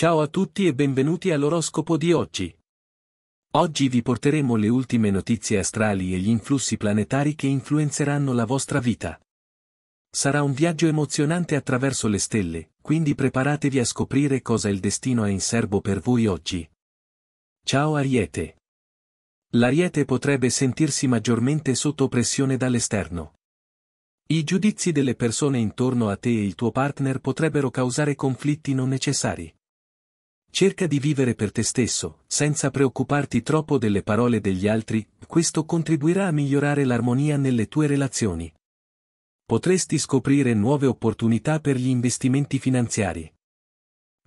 Ciao a tutti e benvenuti all'oroscopo di oggi. Oggi vi porteremo le ultime notizie astrali e gli influssi planetari che influenzeranno la vostra vita. Sarà un viaggio emozionante attraverso le stelle, quindi preparatevi a scoprire cosa il destino ha in serbo per voi oggi. Ciao Ariete. L'Ariete potrebbe sentirsi maggiormente sotto pressione dall'esterno. I giudizi delle persone intorno a te e il tuo partner potrebbero causare conflitti non necessari. Cerca di vivere per te stesso, senza preoccuparti troppo delle parole degli altri, questo contribuirà a migliorare l'armonia nelle tue relazioni. Potresti scoprire nuove opportunità per gli investimenti finanziari.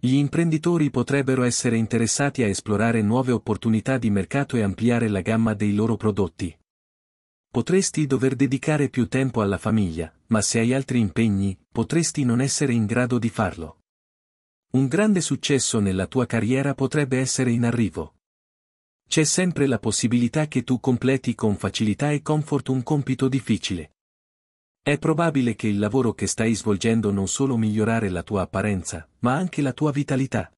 Gli imprenditori potrebbero essere interessati a esplorare nuove opportunità di mercato e ampliare la gamma dei loro prodotti. Potresti dover dedicare più tempo alla famiglia, ma se hai altri impegni, potresti non essere in grado di farlo. Un grande successo nella tua carriera potrebbe essere in arrivo. C'è sempre la possibilità che tu completi con facilità e comfort un compito difficile. È probabile che il lavoro che stai svolgendo non solo migliorare la tua apparenza, ma anche la tua vitalità.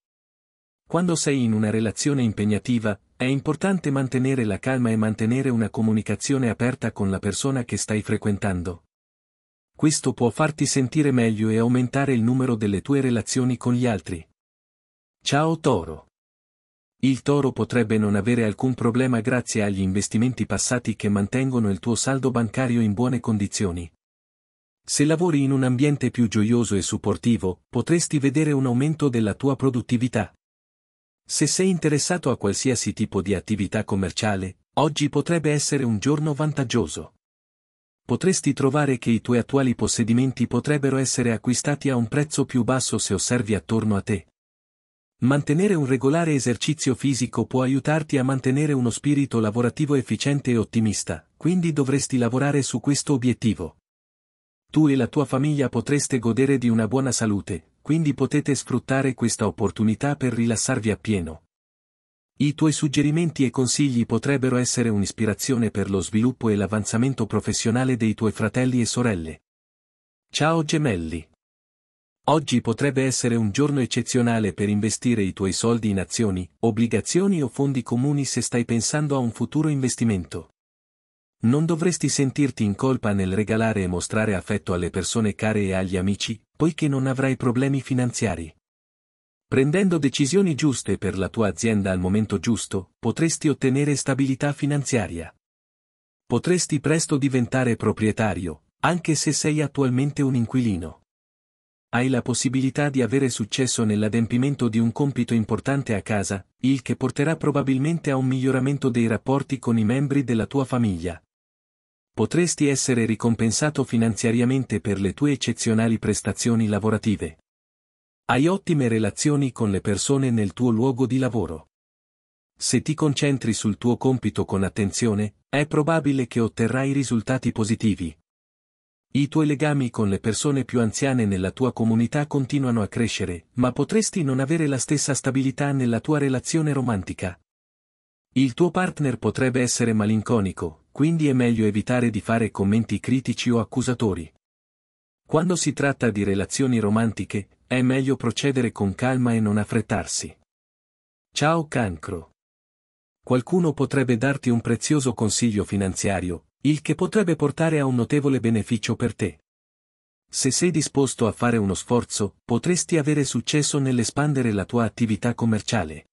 Quando sei in una relazione impegnativa, è importante mantenere la calma e mantenere una comunicazione aperta con la persona che stai frequentando, questo può farti sentire meglio e aumentare il numero delle tue relazioni con gli altri. Ciao Toro. Il toro potrebbe non avere alcun problema grazie agli investimenti passati che mantengono il tuo saldo bancario in buone condizioni. Se lavori in un ambiente più gioioso e supportivo, potresti vedere un aumento della tua produttività. Se sei interessato a qualsiasi tipo di attività commerciale, oggi potrebbe essere un giorno vantaggioso potresti trovare che i tuoi attuali possedimenti potrebbero essere acquistati a un prezzo più basso se osservi attorno a te. Mantenere un regolare esercizio fisico può aiutarti a mantenere uno spirito lavorativo efficiente e ottimista, quindi dovresti lavorare su questo obiettivo. Tu e la tua famiglia potreste godere di una buona salute, quindi potete sfruttare questa opportunità per rilassarvi appieno. I tuoi suggerimenti e consigli potrebbero essere un'ispirazione per lo sviluppo e l'avanzamento professionale dei tuoi fratelli e sorelle. Ciao gemelli! Oggi potrebbe essere un giorno eccezionale per investire i tuoi soldi in azioni, obbligazioni o fondi comuni se stai pensando a un futuro investimento. Non dovresti sentirti in colpa nel regalare e mostrare affetto alle persone care e agli amici, poiché non avrai problemi finanziari. Prendendo decisioni giuste per la tua azienda al momento giusto, potresti ottenere stabilità finanziaria. Potresti presto diventare proprietario, anche se sei attualmente un inquilino. Hai la possibilità di avere successo nell'adempimento di un compito importante a casa, il che porterà probabilmente a un miglioramento dei rapporti con i membri della tua famiglia. Potresti essere ricompensato finanziariamente per le tue eccezionali prestazioni lavorative. Hai ottime relazioni con le persone nel tuo luogo di lavoro. Se ti concentri sul tuo compito con attenzione, è probabile che otterrai risultati positivi. I tuoi legami con le persone più anziane nella tua comunità continuano a crescere, ma potresti non avere la stessa stabilità nella tua relazione romantica. Il tuo partner potrebbe essere malinconico, quindi è meglio evitare di fare commenti critici o accusatori. Quando si tratta di relazioni romantiche, è meglio procedere con calma e non affrettarsi. Ciao cancro. Qualcuno potrebbe darti un prezioso consiglio finanziario, il che potrebbe portare a un notevole beneficio per te. Se sei disposto a fare uno sforzo, potresti avere successo nell'espandere la tua attività commerciale.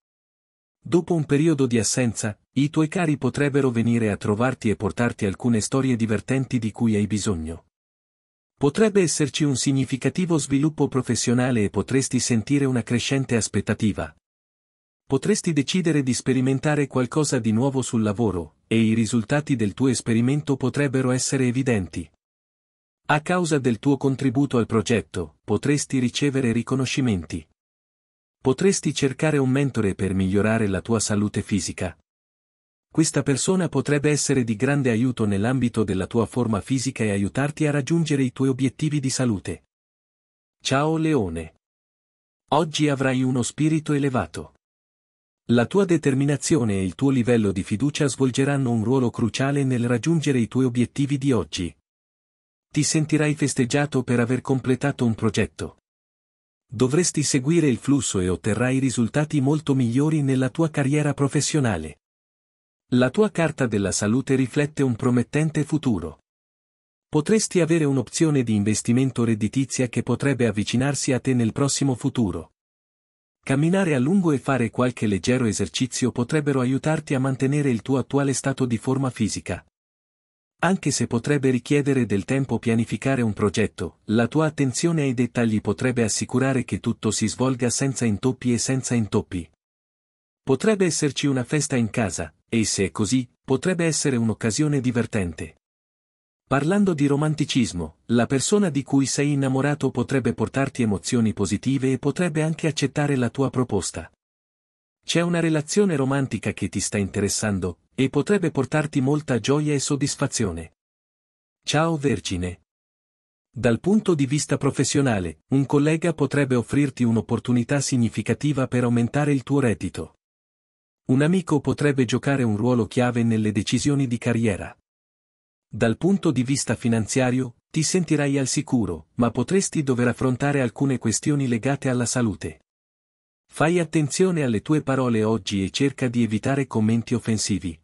Dopo un periodo di assenza, i tuoi cari potrebbero venire a trovarti e portarti alcune storie divertenti di cui hai bisogno. Potrebbe esserci un significativo sviluppo professionale e potresti sentire una crescente aspettativa. Potresti decidere di sperimentare qualcosa di nuovo sul lavoro, e i risultati del tuo esperimento potrebbero essere evidenti. A causa del tuo contributo al progetto, potresti ricevere riconoscimenti. Potresti cercare un mentore per migliorare la tua salute fisica, questa persona potrebbe essere di grande aiuto nell'ambito della tua forma fisica e aiutarti a raggiungere i tuoi obiettivi di salute. Ciao Leone. Oggi avrai uno spirito elevato. La tua determinazione e il tuo livello di fiducia svolgeranno un ruolo cruciale nel raggiungere i tuoi obiettivi di oggi. Ti sentirai festeggiato per aver completato un progetto. Dovresti seguire il flusso e otterrai risultati molto migliori nella tua carriera professionale. La tua carta della salute riflette un promettente futuro. Potresti avere un'opzione di investimento redditizia che potrebbe avvicinarsi a te nel prossimo futuro. Camminare a lungo e fare qualche leggero esercizio potrebbero aiutarti a mantenere il tuo attuale stato di forma fisica. Anche se potrebbe richiedere del tempo pianificare un progetto, la tua attenzione ai dettagli potrebbe assicurare che tutto si svolga senza intoppi e senza intoppi. Potrebbe esserci una festa in casa, e se è così, potrebbe essere un'occasione divertente. Parlando di romanticismo, la persona di cui sei innamorato potrebbe portarti emozioni positive e potrebbe anche accettare la tua proposta. C'è una relazione romantica che ti sta interessando, e potrebbe portarti molta gioia e soddisfazione. Ciao Vergine. Dal punto di vista professionale, un collega potrebbe offrirti un'opportunità significativa per aumentare il tuo reddito. Un amico potrebbe giocare un ruolo chiave nelle decisioni di carriera. Dal punto di vista finanziario, ti sentirai al sicuro, ma potresti dover affrontare alcune questioni legate alla salute. Fai attenzione alle tue parole oggi e cerca di evitare commenti offensivi.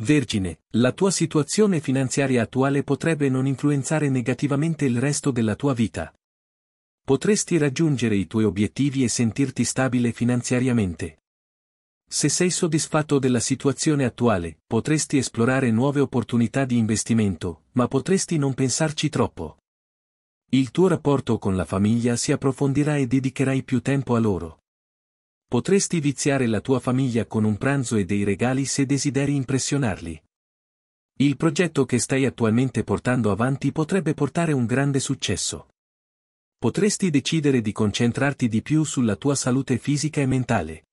Vergine, la tua situazione finanziaria attuale potrebbe non influenzare negativamente il resto della tua vita. Potresti raggiungere i tuoi obiettivi e sentirti stabile finanziariamente. Se sei soddisfatto della situazione attuale, potresti esplorare nuove opportunità di investimento, ma potresti non pensarci troppo. Il tuo rapporto con la famiglia si approfondirà e dedicherai più tempo a loro. Potresti viziare la tua famiglia con un pranzo e dei regali se desideri impressionarli. Il progetto che stai attualmente portando avanti potrebbe portare un grande successo. Potresti decidere di concentrarti di più sulla tua salute fisica e mentale.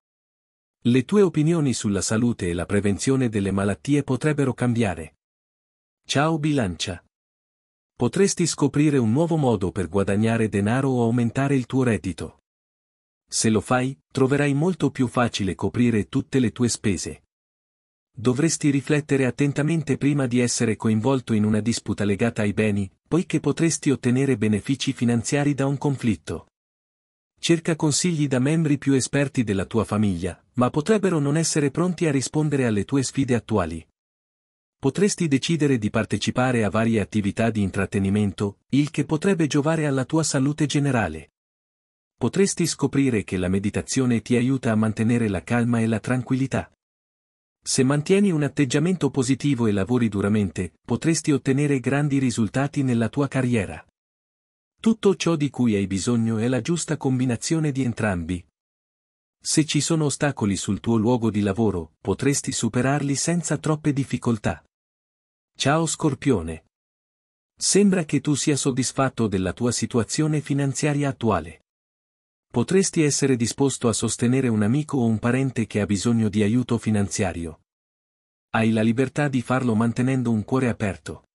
Le tue opinioni sulla salute e la prevenzione delle malattie potrebbero cambiare. Ciao bilancia. Potresti scoprire un nuovo modo per guadagnare denaro o aumentare il tuo reddito. Se lo fai, troverai molto più facile coprire tutte le tue spese. Dovresti riflettere attentamente prima di essere coinvolto in una disputa legata ai beni, poiché potresti ottenere benefici finanziari da un conflitto. Cerca consigli da membri più esperti della tua famiglia, ma potrebbero non essere pronti a rispondere alle tue sfide attuali. Potresti decidere di partecipare a varie attività di intrattenimento, il che potrebbe giovare alla tua salute generale. Potresti scoprire che la meditazione ti aiuta a mantenere la calma e la tranquillità. Se mantieni un atteggiamento positivo e lavori duramente, potresti ottenere grandi risultati nella tua carriera. Tutto ciò di cui hai bisogno è la giusta combinazione di entrambi. Se ci sono ostacoli sul tuo luogo di lavoro, potresti superarli senza troppe difficoltà. Ciao Scorpione. Sembra che tu sia soddisfatto della tua situazione finanziaria attuale. Potresti essere disposto a sostenere un amico o un parente che ha bisogno di aiuto finanziario. Hai la libertà di farlo mantenendo un cuore aperto.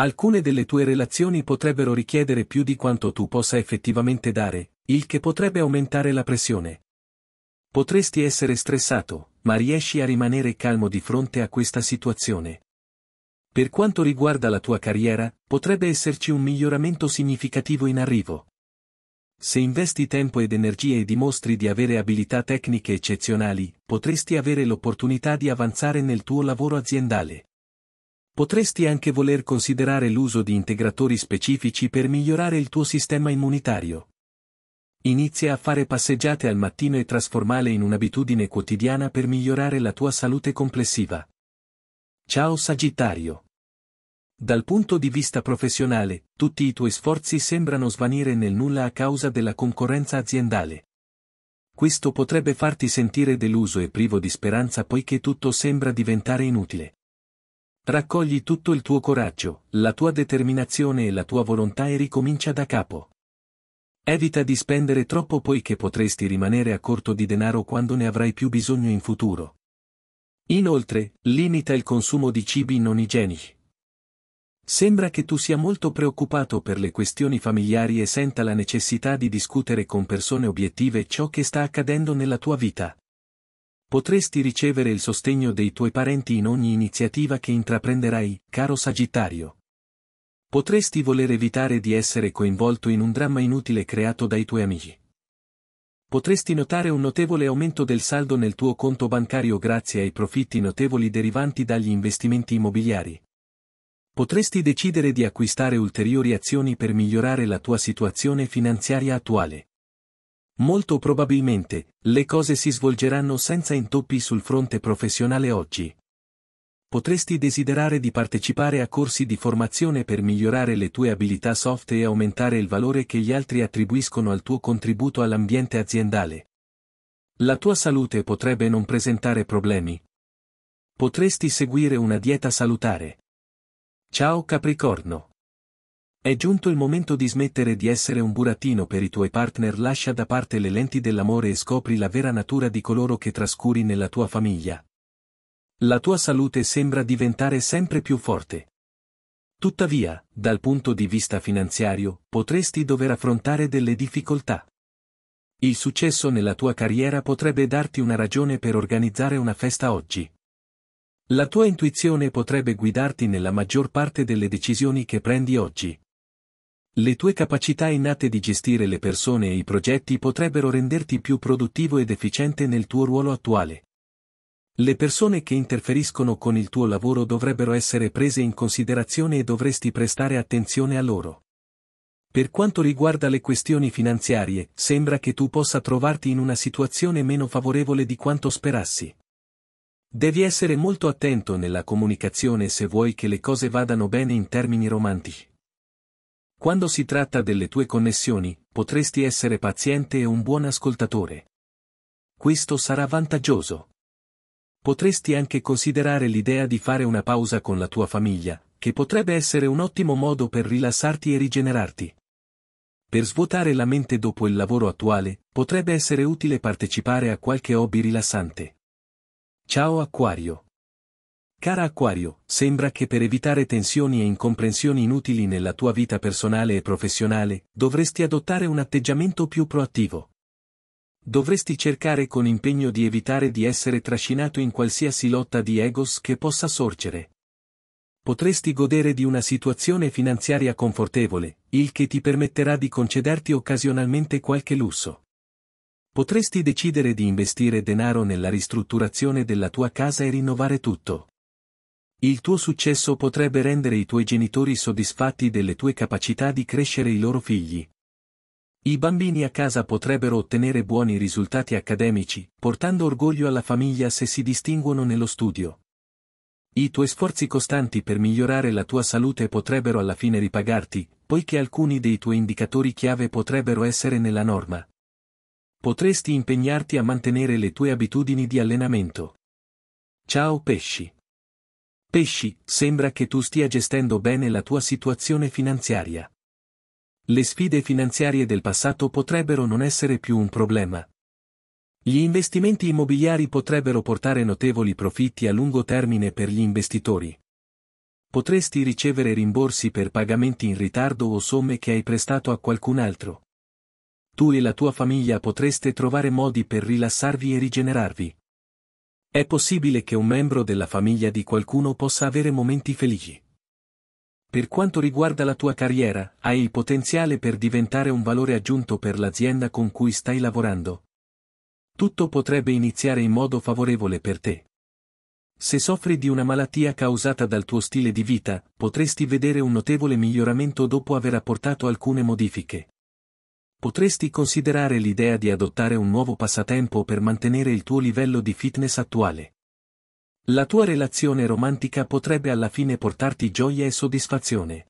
Alcune delle tue relazioni potrebbero richiedere più di quanto tu possa effettivamente dare, il che potrebbe aumentare la pressione. Potresti essere stressato, ma riesci a rimanere calmo di fronte a questa situazione. Per quanto riguarda la tua carriera, potrebbe esserci un miglioramento significativo in arrivo. Se investi tempo ed energie e dimostri di avere abilità tecniche eccezionali, potresti avere l'opportunità di avanzare nel tuo lavoro aziendale. Potresti anche voler considerare l'uso di integratori specifici per migliorare il tuo sistema immunitario. Inizia a fare passeggiate al mattino e trasformale in un'abitudine quotidiana per migliorare la tua salute complessiva. Ciao Sagittario. Dal punto di vista professionale, tutti i tuoi sforzi sembrano svanire nel nulla a causa della concorrenza aziendale. Questo potrebbe farti sentire deluso e privo di speranza poiché tutto sembra diventare inutile. Raccogli tutto il tuo coraggio, la tua determinazione e la tua volontà e ricomincia da capo. Evita di spendere troppo poiché potresti rimanere a corto di denaro quando ne avrai più bisogno in futuro. Inoltre, limita il consumo di cibi non igienici. Sembra che tu sia molto preoccupato per le questioni familiari e senta la necessità di discutere con persone obiettive ciò che sta accadendo nella tua vita. Potresti ricevere il sostegno dei tuoi parenti in ogni iniziativa che intraprenderai, caro Sagittario. Potresti voler evitare di essere coinvolto in un dramma inutile creato dai tuoi amici. Potresti notare un notevole aumento del saldo nel tuo conto bancario grazie ai profitti notevoli derivanti dagli investimenti immobiliari. Potresti decidere di acquistare ulteriori azioni per migliorare la tua situazione finanziaria attuale. Molto probabilmente, le cose si svolgeranno senza intoppi sul fronte professionale oggi. Potresti desiderare di partecipare a corsi di formazione per migliorare le tue abilità soft e aumentare il valore che gli altri attribuiscono al tuo contributo all'ambiente aziendale. La tua salute potrebbe non presentare problemi. Potresti seguire una dieta salutare. Ciao Capricorno. È giunto il momento di smettere di essere un burattino per i tuoi partner lascia da parte le lenti dell'amore e scopri la vera natura di coloro che trascuri nella tua famiglia. La tua salute sembra diventare sempre più forte. Tuttavia, dal punto di vista finanziario, potresti dover affrontare delle difficoltà. Il successo nella tua carriera potrebbe darti una ragione per organizzare una festa oggi. La tua intuizione potrebbe guidarti nella maggior parte delle decisioni che prendi oggi. Le tue capacità innate di gestire le persone e i progetti potrebbero renderti più produttivo ed efficiente nel tuo ruolo attuale. Le persone che interferiscono con il tuo lavoro dovrebbero essere prese in considerazione e dovresti prestare attenzione a loro. Per quanto riguarda le questioni finanziarie, sembra che tu possa trovarti in una situazione meno favorevole di quanto sperassi. Devi essere molto attento nella comunicazione se vuoi che le cose vadano bene in termini romantici. Quando si tratta delle tue connessioni, potresti essere paziente e un buon ascoltatore. Questo sarà vantaggioso. Potresti anche considerare l'idea di fare una pausa con la tua famiglia, che potrebbe essere un ottimo modo per rilassarti e rigenerarti. Per svuotare la mente dopo il lavoro attuale, potrebbe essere utile partecipare a qualche hobby rilassante. Ciao Aquario. Cara Acquario, sembra che per evitare tensioni e incomprensioni inutili nella tua vita personale e professionale, dovresti adottare un atteggiamento più proattivo. Dovresti cercare con impegno di evitare di essere trascinato in qualsiasi lotta di egos che possa sorgere. Potresti godere di una situazione finanziaria confortevole, il che ti permetterà di concederti occasionalmente qualche lusso. Potresti decidere di investire denaro nella ristrutturazione della tua casa e rinnovare tutto. Il tuo successo potrebbe rendere i tuoi genitori soddisfatti delle tue capacità di crescere i loro figli. I bambini a casa potrebbero ottenere buoni risultati accademici, portando orgoglio alla famiglia se si distinguono nello studio. I tuoi sforzi costanti per migliorare la tua salute potrebbero alla fine ripagarti, poiché alcuni dei tuoi indicatori chiave potrebbero essere nella norma. Potresti impegnarti a mantenere le tue abitudini di allenamento. Ciao pesci! Pesci, sembra che tu stia gestendo bene la tua situazione finanziaria. Le sfide finanziarie del passato potrebbero non essere più un problema. Gli investimenti immobiliari potrebbero portare notevoli profitti a lungo termine per gli investitori. Potresti ricevere rimborsi per pagamenti in ritardo o somme che hai prestato a qualcun altro. Tu e la tua famiglia potreste trovare modi per rilassarvi e rigenerarvi. È possibile che un membro della famiglia di qualcuno possa avere momenti felici. Per quanto riguarda la tua carriera, hai il potenziale per diventare un valore aggiunto per l'azienda con cui stai lavorando. Tutto potrebbe iniziare in modo favorevole per te. Se soffri di una malattia causata dal tuo stile di vita, potresti vedere un notevole miglioramento dopo aver apportato alcune modifiche. Potresti considerare l'idea di adottare un nuovo passatempo per mantenere il tuo livello di fitness attuale. La tua relazione romantica potrebbe alla fine portarti gioia e soddisfazione.